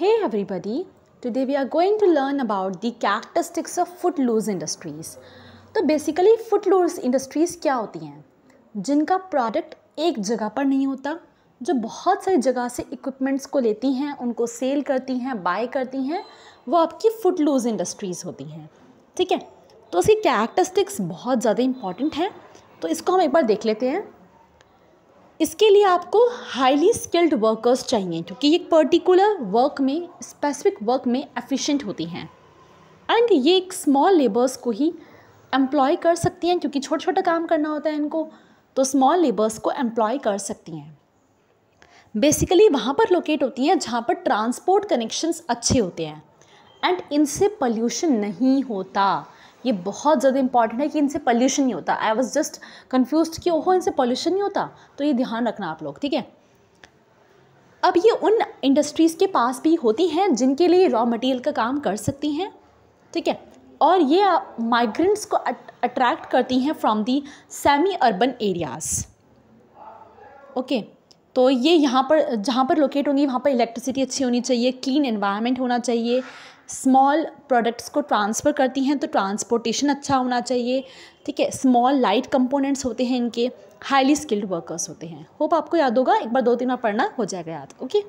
Hey everybody, today we are going to learn about the characteristics of footloose industries. तो basically footloose industries क्या होती हैं जिनका product एक जगह पर नहीं होता जो बहुत सारी जगह से equipments को लेती हैं उनको sell करती हैं buy करती हैं वो आपकी footloose industries होती हैं ठीक है तो उसकी characteristics बहुत ज़्यादा important हैं तो इसको हम एक बार देख लेते हैं इसके लिए आपको हाईली स्किल्ड वर्कर्स चाहिए क्योंकि एक पर्टिकुलर वर्क में स्पेसिफिक वर्क में एफिशिएंट होती हैं एंड ये एक स्मॉल लेबर्स को ही एम्प्लॉय कर सकती हैं क्योंकि छोटा छोटा काम करना होता है इनको तो स्मॉल लेबर्स को एम्प्लॉय कर सकती हैं बेसिकली वहाँ पर लोकेट होती हैं जहाँ पर ट्रांसपोर्ट कनेक्शंस अच्छे होते हैं एंड इनसे पल्यूशन नहीं होता ये बहुत ज़्यादा इंपॉर्टेंट है कि इनसे पॉल्यूशन नहीं होता आई वॉज जस्ट कन्फ्यूज कि ओहो इनसे पॉल्यूशन नहीं होता तो ये ध्यान रखना आप लोग ठीक है अब ये उन इंडस्ट्रीज़ के पास भी होती हैं जिनके लिए रॉ मटेरियल का काम कर सकती हैं ठीक है और ये माइग्रेंट्स को अट्रैक्ट करती हैं from the semi urban areas okay okay. तो ये यहाँ पर जहाँ पर लोकेट होंगी वहाँ पर इलेक्ट्रिसिटी अच्छी होनी चाहिए क्लीन इन्वायरमेंट होना चाहिए स्मॉल प्रोडक्ट्स को ट्रांसफ़र करती हैं तो ट्रांसपोर्टेशन अच्छा होना चाहिए ठीक है स्मॉल लाइट कंपोनेंट्स होते हैं इनके हाईली स्किल्ड वर्कर्स होते हैं होप आपको याद होगा एक बार दो तीन बार पढ़ना हो जाएगा याद ओके